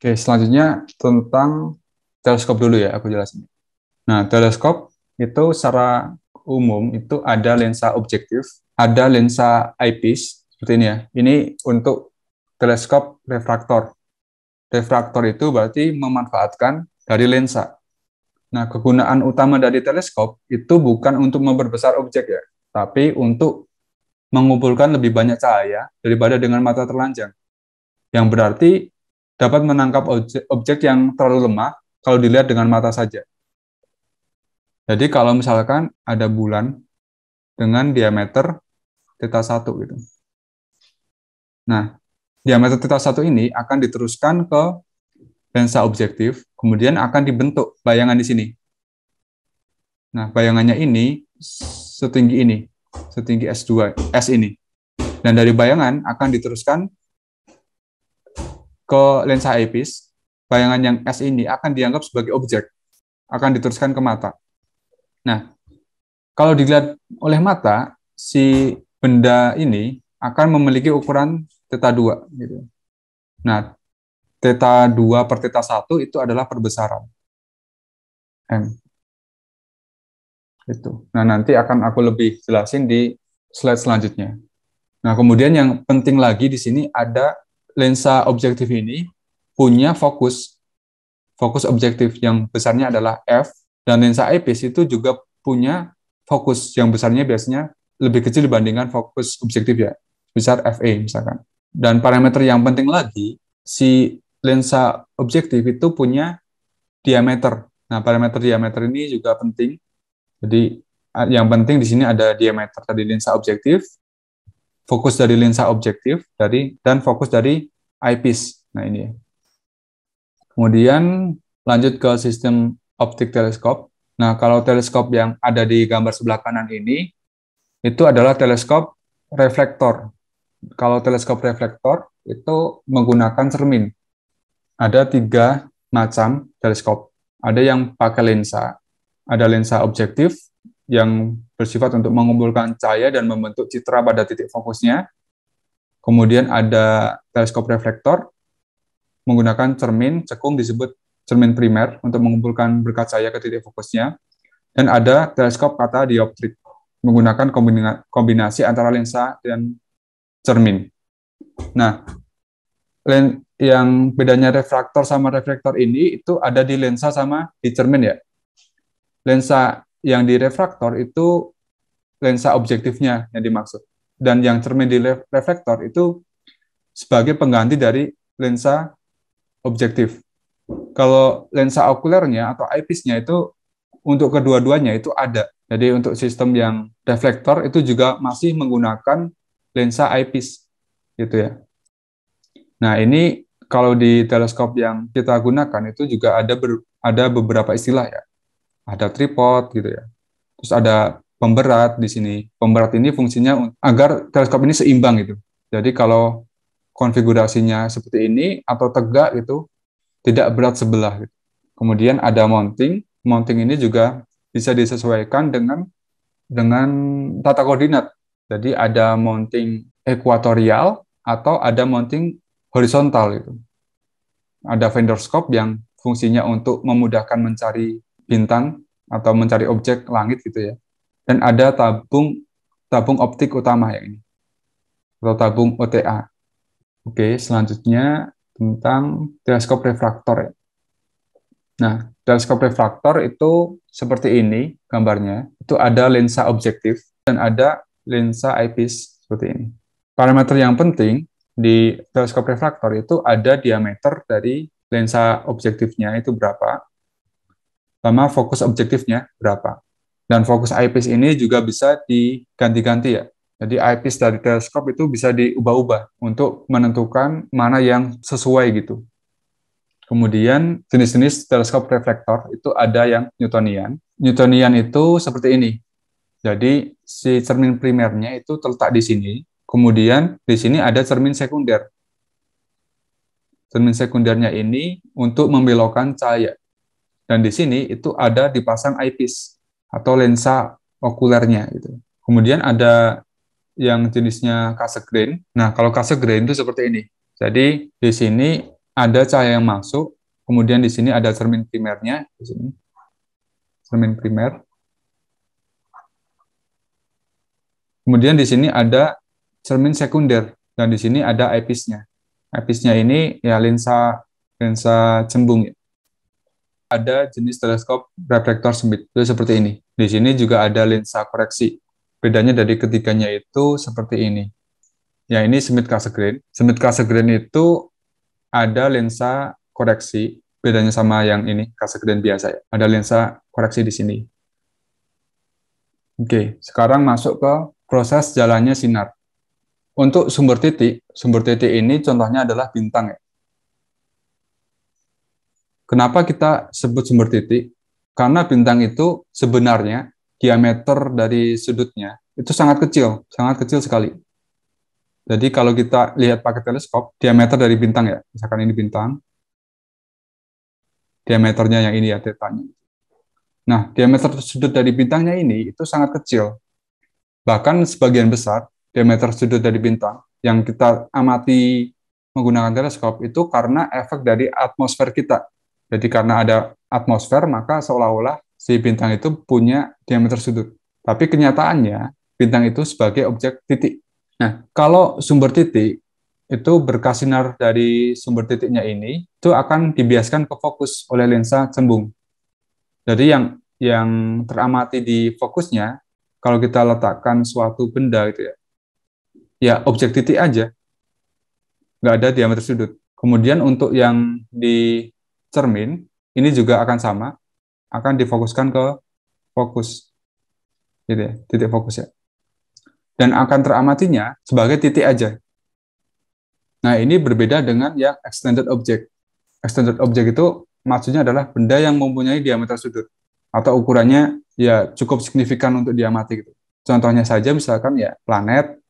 Oke, selanjutnya tentang teleskop dulu ya, aku jelasin. Nah, teleskop itu secara umum itu ada lensa objektif, ada lensa eyepiece, seperti ini ya. Ini untuk teleskop refraktor. Refraktor itu berarti memanfaatkan dari lensa. Nah, kegunaan utama dari teleskop itu bukan untuk memperbesar objek ya, tapi untuk mengumpulkan lebih banyak cahaya daripada dengan mata terlanjang. Yang berarti dapat menangkap objek, objek yang terlalu lemah kalau dilihat dengan mata saja. Jadi kalau misalkan ada bulan dengan diameter theta 1 gitu. Nah, diameter theta 1 ini akan diteruskan ke lensa objektif, kemudian akan dibentuk bayangan di sini. Nah, bayangannya ini setinggi ini, setinggi S2, S ini. Dan dari bayangan akan diteruskan ke lensa eyepiece, bayangan yang S ini akan dianggap sebagai objek, akan diteruskan ke mata. Nah, kalau dilihat oleh mata, si benda ini akan memiliki ukuran theta 2. Gitu. Nah, theta 2 per theta 1 itu adalah perbesaran. M. Itu. Nah, nanti akan aku lebih jelasin di slide selanjutnya. Nah, kemudian yang penting lagi di sini ada lensa objektif ini punya fokus fokus objektif yang besarnya adalah f dan lensa eyepiece itu juga punya fokus yang besarnya biasanya lebih kecil dibandingkan fokus objektif ya besar fa misalkan dan parameter yang penting lagi si lensa objektif itu punya diameter nah parameter diameter ini juga penting jadi yang penting di sini ada diameter tadi lensa objektif fokus dari lensa objektif dari dan fokus dari eyepiece. Nah ini. Kemudian lanjut ke sistem optik teleskop. Nah kalau teleskop yang ada di gambar sebelah kanan ini itu adalah teleskop reflektor. Kalau teleskop reflektor itu menggunakan cermin. Ada tiga macam teleskop. Ada yang pakai lensa, ada lensa objektif, yang bersifat untuk mengumpulkan cahaya dan membentuk citra pada titik fokusnya. Kemudian ada teleskop reflektor menggunakan cermin cekung disebut cermin primer untuk mengumpulkan berkat cahaya ke titik fokusnya. Dan ada teleskop kata dioptrik menggunakan kombinasi antara lensa dan cermin. Nah, yang bedanya refraktor sama reflektor ini itu ada di lensa sama di cermin ya. Lensa yang di refraktor itu lensa objektifnya yang dimaksud dan yang cermin di reflektor itu sebagai pengganti dari lensa objektif. Kalau lensa okulernya atau eyepiece-nya itu untuk kedua-duanya itu ada. Jadi untuk sistem yang reflektor itu juga masih menggunakan lensa eyepiece gitu ya. Nah, ini kalau di teleskop yang kita gunakan itu juga ada ada beberapa istilah ya ada tripod gitu ya. Terus ada pemberat di sini. Pemberat ini fungsinya agar teleskop ini seimbang gitu. Jadi kalau konfigurasinya seperti ini atau tegak gitu, tidak berat sebelah. Gitu. Kemudian ada mounting. Mounting ini juga bisa disesuaikan dengan dengan tata koordinat. Jadi ada mounting ekuatorial atau ada mounting horizontal itu. Ada vendor scope yang fungsinya untuk memudahkan mencari bintang atau mencari objek langit gitu ya. Dan ada tabung tabung optik utama yang ini atau tabung OTA. Oke, selanjutnya tentang teleskop refraktor ya. Nah, teleskop refraktor itu seperti ini gambarnya. Itu ada lensa objektif dan ada lensa eyepiece seperti ini. Parameter yang penting di teleskop refraktor itu ada diameter dari lensa objektifnya itu berapa, sama fokus objektifnya berapa. Dan fokus eyepiece ini juga bisa diganti-ganti ya. Jadi eyepiece dari teleskop itu bisa diubah-ubah untuk menentukan mana yang sesuai gitu. Kemudian jenis-jenis teleskop reflektor itu ada yang Newtonian. Newtonian itu seperti ini. Jadi si cermin primernya itu terletak di sini. Kemudian di sini ada cermin sekunder. Cermin sekundernya ini untuk membelokkan cahaya. Dan di sini itu ada dipasang eyepiece atau lensa okulernya gitu. Kemudian ada yang jenisnya Cassegrain. Nah, kalau Cassegrain itu seperti ini. Jadi di sini ada cahaya yang masuk, kemudian di sini ada cermin primernya di sini. Cermin primer. Kemudian di sini ada cermin sekunder dan di sini ada eyepiece-nya. Eyepiece-nya ini ya lensa lensa cembung ya ada jenis teleskop reflektor sempit itu seperti ini. Di sini juga ada lensa koreksi. Bedanya dari ketiganya itu seperti ini. Ya ini Smith Cassegrain. Smith Cassegrain itu ada lensa koreksi. Bedanya sama yang ini Cassegrain biasa ya. Ada lensa koreksi di sini. Oke, sekarang masuk ke proses jalannya sinar. Untuk sumber titik, sumber titik ini contohnya adalah bintang ya. Kenapa kita sebut sumber titik? Karena bintang itu sebenarnya diameter dari sudutnya itu sangat kecil, sangat kecil sekali. Jadi kalau kita lihat pakai teleskop, diameter dari bintang ya, misalkan ini bintang, diameternya yang ini ya, tetanya. Nah, diameter sudut dari bintangnya ini itu sangat kecil. Bahkan sebagian besar diameter sudut dari bintang yang kita amati menggunakan teleskop itu karena efek dari atmosfer kita. Jadi karena ada atmosfer, maka seolah-olah si bintang itu punya diameter sudut. Tapi kenyataannya, bintang itu sebagai objek titik. Nah, kalau sumber titik itu berkasinar dari sumber titiknya ini, itu akan dibiaskan ke fokus oleh lensa cembung. Jadi yang yang teramati di fokusnya, kalau kita letakkan suatu benda gitu ya, ya objek titik aja, nggak ada diameter sudut. Kemudian untuk yang di cermin, ini juga akan sama, akan difokuskan ke fokus. Gitu ya, titik fokus ya. Dan akan teramatinya sebagai titik aja. Nah, ini berbeda dengan yang extended object. Extended object itu maksudnya adalah benda yang mempunyai diameter sudut atau ukurannya ya cukup signifikan untuk diamati gitu. Contohnya saja misalkan ya planet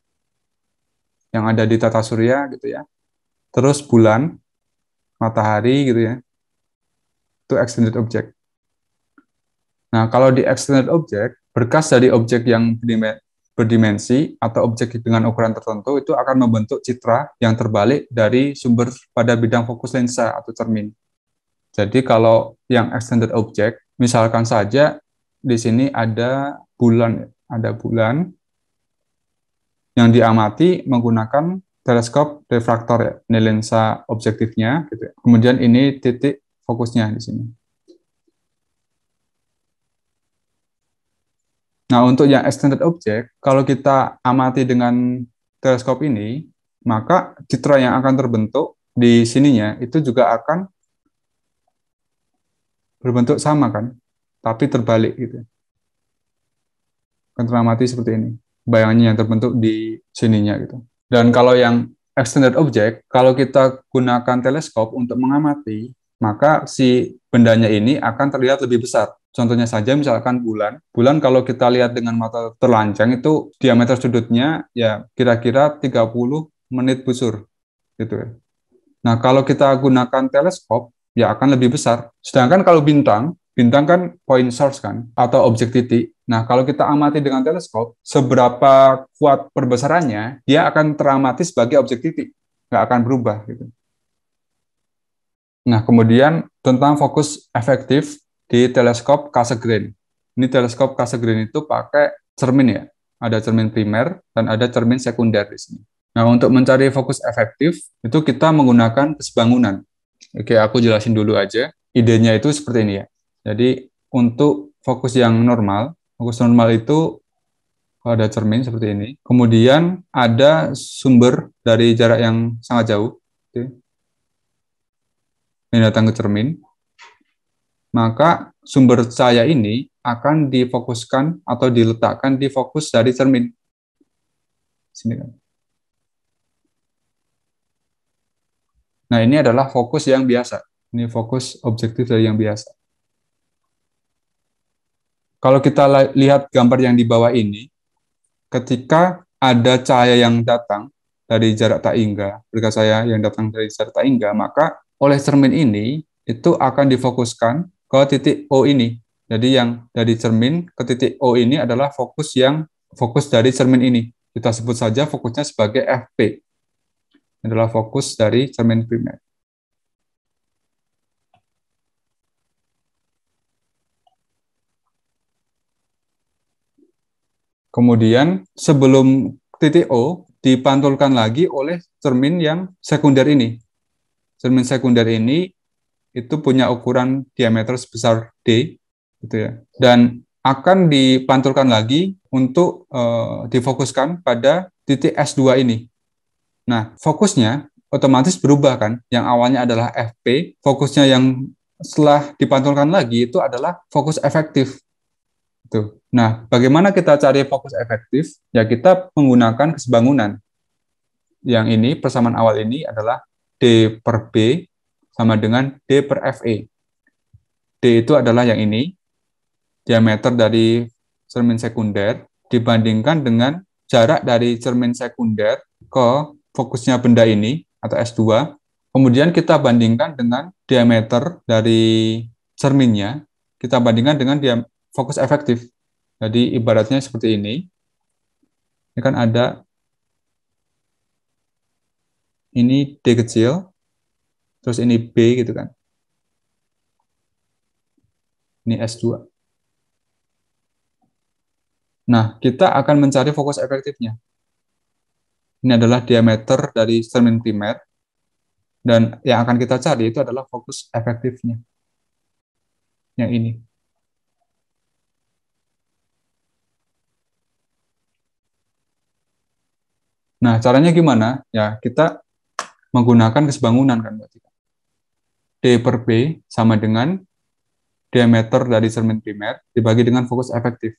yang ada di tata surya gitu ya. Terus bulan, matahari gitu ya to extended object. Nah, kalau di extended object, berkas dari objek yang berdimensi atau objek dengan ukuran tertentu itu akan membentuk citra yang terbalik dari sumber pada bidang fokus lensa atau cermin. Jadi kalau yang extended object, misalkan saja di sini ada bulan, ada bulan yang diamati menggunakan teleskop refraktor ya, lensa objektifnya. Gitu. Ya. Kemudian ini titik fokusnya di sini. Nah, untuk yang extended object, kalau kita amati dengan teleskop ini, maka citra yang akan terbentuk di sininya itu juga akan berbentuk sama kan, tapi terbalik gitu. Akan teramati seperti ini, bayangannya yang terbentuk di sininya gitu. Dan kalau yang extended object, kalau kita gunakan teleskop untuk mengamati, maka si bendanya ini akan terlihat lebih besar. Contohnya saja misalkan bulan. Bulan kalau kita lihat dengan mata terlancang itu diameter sudutnya ya kira-kira 30 menit busur gitu ya. Nah, kalau kita gunakan teleskop ya akan lebih besar. Sedangkan kalau bintang, bintang kan point source kan atau objek titik. Nah, kalau kita amati dengan teleskop, seberapa kuat perbesarannya, dia akan teramati sebagai objek titik, nggak akan berubah gitu. Nah, kemudian tentang fokus efektif di teleskop Cassegrain. Ini teleskop Cassegrain itu pakai cermin ya. Ada cermin primer dan ada cermin sekunder di sini. Nah, untuk mencari fokus efektif itu kita menggunakan kesebangunan. Oke, aku jelasin dulu aja. Idenya itu seperti ini ya. Jadi, untuk fokus yang normal, fokus normal itu ada cermin seperti ini. Kemudian ada sumber dari jarak yang sangat jauh yang datang ke cermin, maka sumber cahaya ini akan difokuskan atau diletakkan di fokus dari cermin. Sini kan. Nah, ini adalah fokus yang biasa. Ini fokus objektif dari yang biasa. Kalau kita lihat gambar yang di bawah ini, ketika ada cahaya yang datang dari jarak tak hingga, berkas saya yang datang dari jarak tak hingga, maka oleh cermin ini itu akan difokuskan ke titik O ini. Jadi yang dari cermin ke titik O ini adalah fokus yang fokus dari cermin ini. Kita sebut saja fokusnya sebagai FP. Adalah fokus dari cermin primer. Kemudian sebelum titik O dipantulkan lagi oleh cermin yang sekunder ini. Cermin sekunder ini itu punya ukuran diameter sebesar D gitu ya. Dan akan dipantulkan lagi untuk uh, difokuskan pada titik S2 ini. Nah, fokusnya otomatis berubah kan. Yang awalnya adalah FP, fokusnya yang setelah dipantulkan lagi itu adalah fokus efektif. Tuh. Gitu. Nah, bagaimana kita cari fokus efektif? Ya kita menggunakan kesebangunan. Yang ini persamaan awal ini adalah D per B sama dengan D per FE. D itu adalah yang ini, diameter dari cermin sekunder dibandingkan dengan jarak dari cermin sekunder ke fokusnya benda ini atau S2. Kemudian kita bandingkan dengan diameter dari cerminnya, kita bandingkan dengan fokus efektif. Jadi ibaratnya seperti ini. Ini kan ada ini D kecil, terus ini B gitu kan. Ini S2. Nah, kita akan mencari fokus efektifnya. Ini adalah diameter dari cermin primer, dan yang akan kita cari itu adalah fokus efektifnya. Yang ini. Nah, caranya gimana? Ya, kita menggunakan kesebangunan kan berarti. D per B sama dengan diameter dari cermin primer dibagi dengan fokus efektif.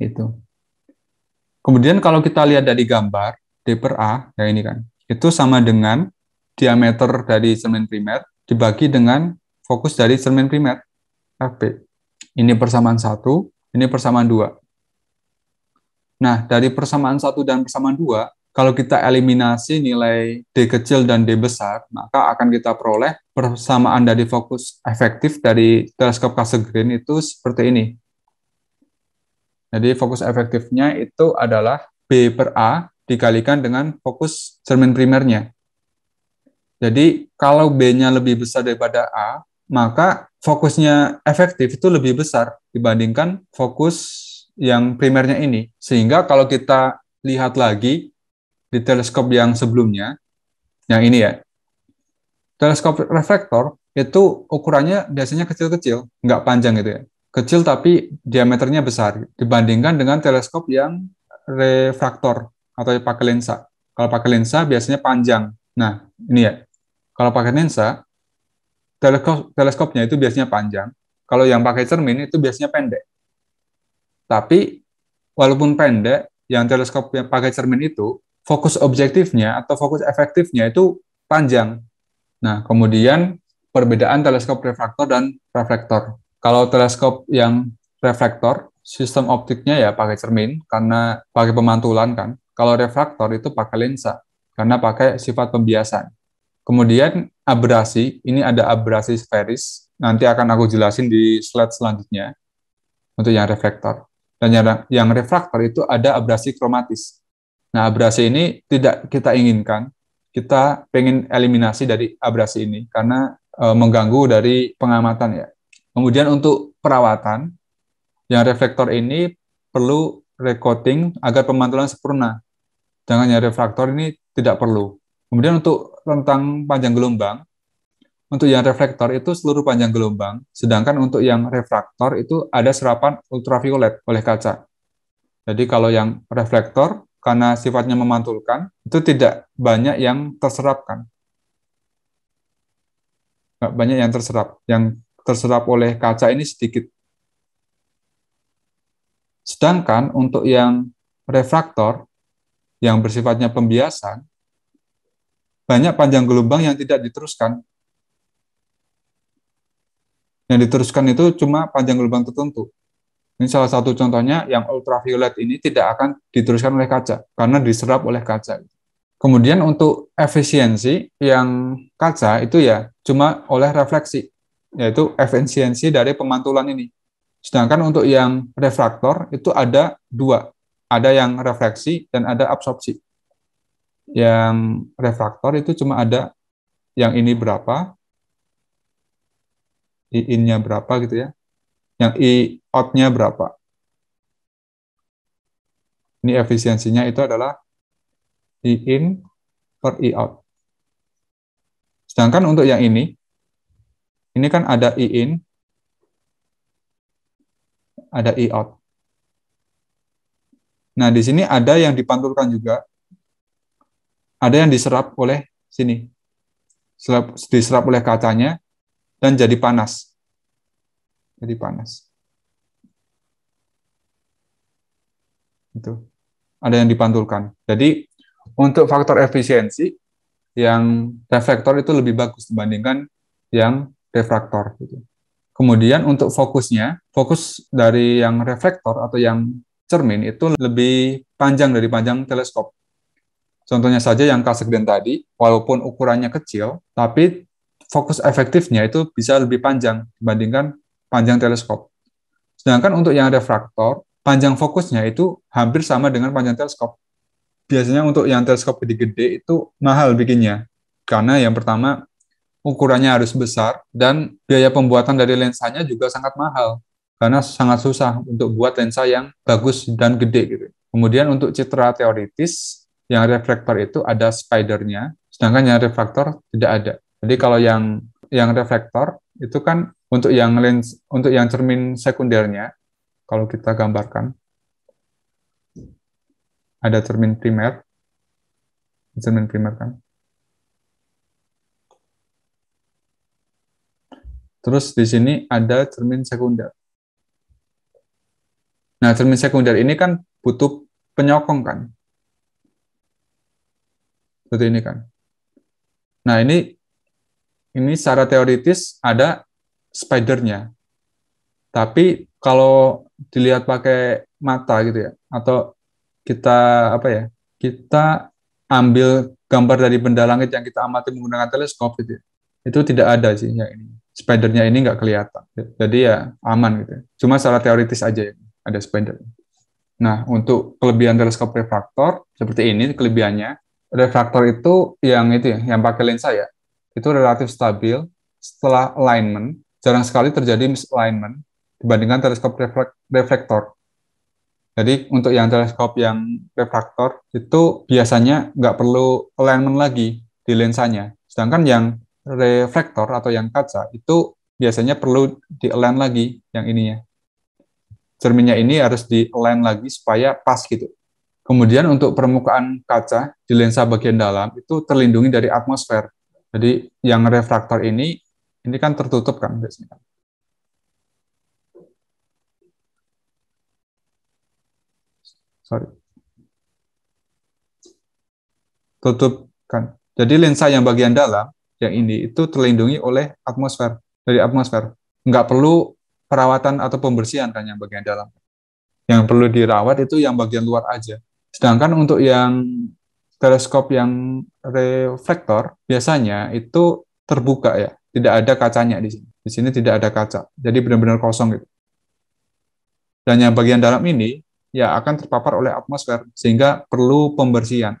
Itu. Kemudian kalau kita lihat dari gambar, D per A, ya ini kan, itu sama dengan diameter dari cermin primer dibagi dengan fokus dari cermin primer, FP Ini persamaan satu, ini persamaan dua. Nah, dari persamaan satu dan persamaan dua kalau kita eliminasi nilai D kecil dan D besar, maka akan kita peroleh persamaan dari fokus efektif dari teleskop Cassegrain itu seperti ini. Jadi fokus efektifnya itu adalah B per A dikalikan dengan fokus cermin primernya. Jadi kalau B-nya lebih besar daripada A, maka fokusnya efektif itu lebih besar dibandingkan fokus yang primernya ini. Sehingga kalau kita lihat lagi di teleskop yang sebelumnya, yang ini ya, teleskop reflektor itu ukurannya biasanya kecil-kecil, nggak panjang gitu ya. Kecil tapi diameternya besar dibandingkan dengan teleskop yang refraktor atau pakai lensa. Kalau pakai lensa biasanya panjang. Nah, ini ya. Kalau pakai lensa, teleskop teleskopnya itu biasanya panjang. Kalau yang pakai cermin itu biasanya pendek. Tapi walaupun pendek, yang teleskop yang pakai cermin itu fokus objektifnya atau fokus efektifnya itu panjang. Nah, kemudian perbedaan teleskop refraktor dan reflektor. Kalau teleskop yang reflektor, sistem optiknya ya pakai cermin karena pakai pemantulan kan. Kalau refraktor itu pakai lensa karena pakai sifat pembiasan. Kemudian abrasi, ini ada abrasi sferis, nanti akan aku jelasin di slide selanjutnya untuk yang reflektor. Dan yang refraktor itu ada abrasi kromatis. Nah, abrasi ini tidak kita inginkan. Kita pengen eliminasi dari abrasi ini karena e, mengganggu dari pengamatan ya. Kemudian untuk perawatan, yang reflektor ini perlu recoating agar pemantulan sempurna. Jangan yang refraktor ini tidak perlu. Kemudian untuk rentang panjang gelombang, untuk yang reflektor itu seluruh panjang gelombang, sedangkan untuk yang refraktor itu ada serapan ultraviolet oleh kaca. Jadi kalau yang reflektor karena sifatnya memantulkan, itu tidak banyak yang terserapkan. Tidak banyak yang terserap. Yang terserap oleh kaca ini sedikit. Sedangkan untuk yang refraktor, yang bersifatnya pembiasan, banyak panjang gelombang yang tidak diteruskan. Yang diteruskan itu cuma panjang gelombang tertentu. Ini salah satu contohnya yang ultraviolet ini tidak akan diteruskan oleh kaca karena diserap oleh kaca. Kemudian untuk efisiensi yang kaca itu ya cuma oleh refleksi, yaitu efisiensi dari pemantulan ini. Sedangkan untuk yang refraktor itu ada dua, ada yang refleksi dan ada absorpsi. Yang refraktor itu cuma ada yang ini berapa, in-nya berapa gitu ya, yang I out-nya berapa? Ini efisiensinya itu adalah I in per I out. Sedangkan untuk yang ini, ini kan ada I in, ada I out. Nah, di sini ada yang dipantulkan juga, ada yang diserap oleh sini, diserap oleh kacanya, dan jadi panas jadi panas. Itu ada yang dipantulkan. Jadi untuk faktor efisiensi yang reflektor itu lebih bagus dibandingkan yang refraktor gitu. Kemudian untuk fokusnya, fokus dari yang reflektor atau yang cermin itu lebih panjang dari panjang teleskop. Contohnya saja yang kasegden tadi, walaupun ukurannya kecil, tapi fokus efektifnya itu bisa lebih panjang dibandingkan panjang teleskop. Sedangkan untuk yang refraktor, panjang fokusnya itu hampir sama dengan panjang teleskop. Biasanya untuk yang teleskop gede-gede itu mahal bikinnya. Karena yang pertama, ukurannya harus besar, dan biaya pembuatan dari lensanya juga sangat mahal. Karena sangat susah untuk buat lensa yang bagus dan gede gitu. Kemudian untuk citra teoritis, yang reflektor itu ada spidernya, sedangkan yang refraktor tidak ada. Jadi kalau yang yang reflektor itu kan untuk yang lens untuk yang cermin sekundernya kalau kita gambarkan ada cermin primer cermin primer kan terus di sini ada cermin sekunder nah cermin sekunder ini kan butuh penyokong kan seperti ini kan nah ini ini secara teoritis ada spidernya. Tapi kalau dilihat pakai mata gitu ya, atau kita apa ya, kita ambil gambar dari benda langit yang kita amati menggunakan teleskop gitu ya, itu tidak ada sih yang ini. Spidernya ini nggak kelihatan, jadi ya aman gitu. Ya. Cuma secara teoritis aja ya, ada spider. Nah, untuk kelebihan teleskop refraktor seperti ini kelebihannya. Refraktor itu yang itu ya, yang pakai lensa ya, itu relatif stabil setelah alignment jarang sekali terjadi misalignment dibandingkan teleskop reflektor. Jadi untuk yang teleskop yang refraktor itu biasanya nggak perlu alignment lagi di lensanya. Sedangkan yang reflektor atau yang kaca itu biasanya perlu di align lagi yang ininya. Cerminnya ini harus di align lagi supaya pas gitu. Kemudian untuk permukaan kaca di lensa bagian dalam itu terlindungi dari atmosfer. Jadi yang refraktor ini ini kan tertutup kan biasanya. Sorry. Tutup kan. Jadi lensa yang bagian dalam yang ini itu terlindungi oleh atmosfer dari atmosfer. Enggak perlu perawatan atau pembersihan kan yang bagian dalam. Yang perlu dirawat itu yang bagian luar aja. Sedangkan untuk yang teleskop yang reflektor biasanya itu terbuka ya. Tidak ada kacanya di sini. Di sini tidak ada kaca. Jadi benar-benar kosong gitu. Dan yang bagian dalam ini ya akan terpapar oleh atmosfer sehingga perlu pembersihan.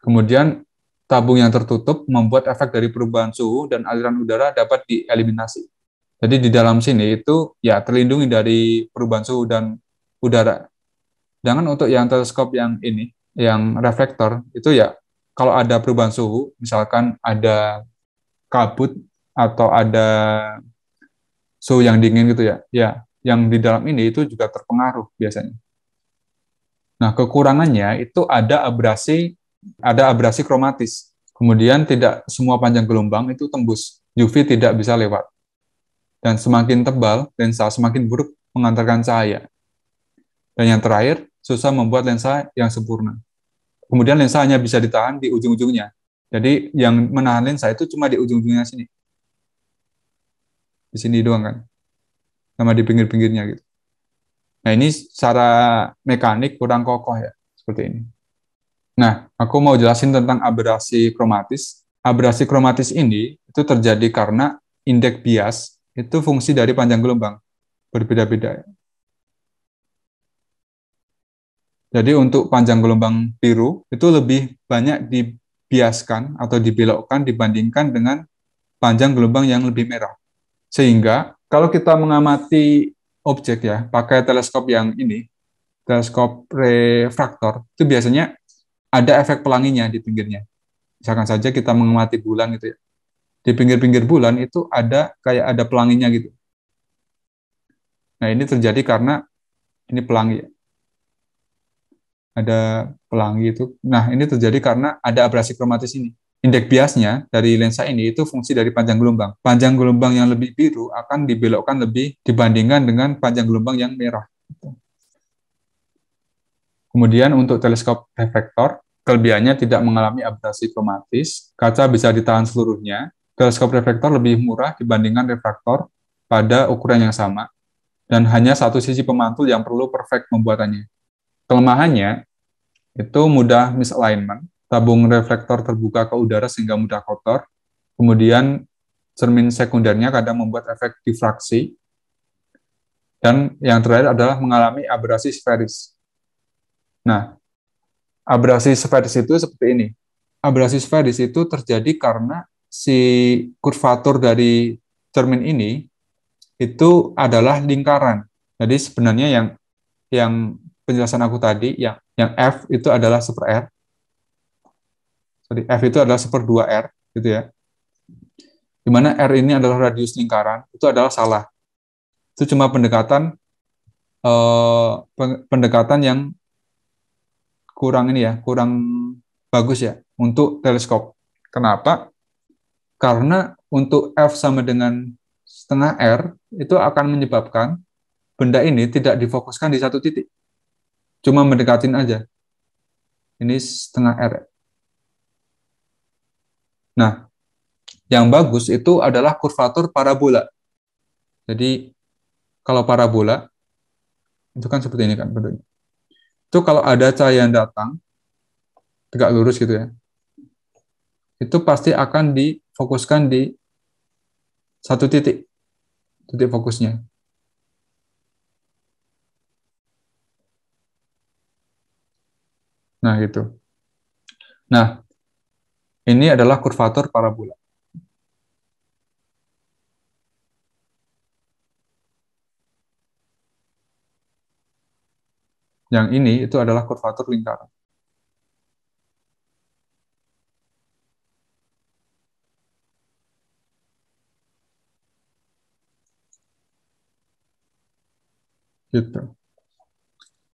Kemudian tabung yang tertutup membuat efek dari perubahan suhu dan aliran udara dapat dieliminasi. Jadi di dalam sini itu ya terlindungi dari perubahan suhu dan udara. Jangan untuk yang teleskop yang ini, yang reflektor itu ya kalau ada perubahan suhu, misalkan ada kabut atau ada suhu yang dingin gitu ya. Ya, yang di dalam ini itu juga terpengaruh biasanya. Nah, kekurangannya itu ada abrasi, ada abrasi kromatis. Kemudian tidak semua panjang gelombang itu tembus. UV tidak bisa lewat. Dan semakin tebal, lensa semakin buruk mengantarkan cahaya. Dan yang terakhir, susah membuat lensa yang sempurna. Kemudian lensa hanya bisa ditahan di ujung-ujungnya. Jadi yang menahan lensa itu cuma di ujung-ujungnya sini di sini doang kan sama di pinggir-pinggirnya gitu nah ini secara mekanik kurang kokoh ya seperti ini nah aku mau jelasin tentang abrasi kromatis abrasi kromatis ini itu terjadi karena indeks bias itu fungsi dari panjang gelombang berbeda-beda ya. Jadi untuk panjang gelombang biru itu lebih banyak dibiaskan atau dibelokkan dibandingkan dengan panjang gelombang yang lebih merah. Sehingga kalau kita mengamati objek ya, pakai teleskop yang ini, teleskop refraktor, itu biasanya ada efek pelanginya di pinggirnya. Misalkan saja kita mengamati bulan gitu ya. Di pinggir-pinggir bulan itu ada kayak ada pelanginya gitu. Nah, ini terjadi karena ini pelangi. Ada pelangi itu. Nah, ini terjadi karena ada abrasi kromatis ini. Indeks biasnya dari lensa ini itu fungsi dari panjang gelombang. Panjang gelombang yang lebih biru akan dibelokkan lebih dibandingkan dengan panjang gelombang yang merah. Kemudian untuk teleskop reflektor, kelebihannya tidak mengalami abrasi kromatis, kaca bisa ditahan seluruhnya, teleskop reflektor lebih murah dibandingkan refraktor pada ukuran yang sama, dan hanya satu sisi pemantul yang perlu perfect pembuatannya. Kelemahannya, itu mudah misalignment, tabung reflektor terbuka ke udara sehingga mudah kotor. Kemudian cermin sekundernya kadang membuat efek difraksi. Dan yang terakhir adalah mengalami abrasi sferis. Nah, abrasi sferis itu seperti ini. Abrasi sferis itu terjadi karena si kurvatur dari cermin ini itu adalah lingkaran. Jadi sebenarnya yang yang penjelasan aku tadi yang yang F itu adalah super R jadi F itu adalah seperdua R, gitu ya. Di mana R ini adalah radius lingkaran, itu adalah salah. Itu cuma pendekatan eh, pendekatan yang kurang ini ya, kurang bagus ya untuk teleskop. Kenapa? Karena untuk F sama dengan setengah R itu akan menyebabkan benda ini tidak difokuskan di satu titik. Cuma mendekatin aja. Ini setengah R. Nah, yang bagus itu adalah kurvatur parabola. Jadi kalau parabola itu kan seperti ini kan bentuknya. Itu kalau ada cahaya yang datang tegak lurus gitu ya. Itu pasti akan difokuskan di satu titik. Titik fokusnya. Nah, gitu. Nah, ini adalah kurvatur parabola. Yang ini itu adalah kurvatur lingkaran. Gitu.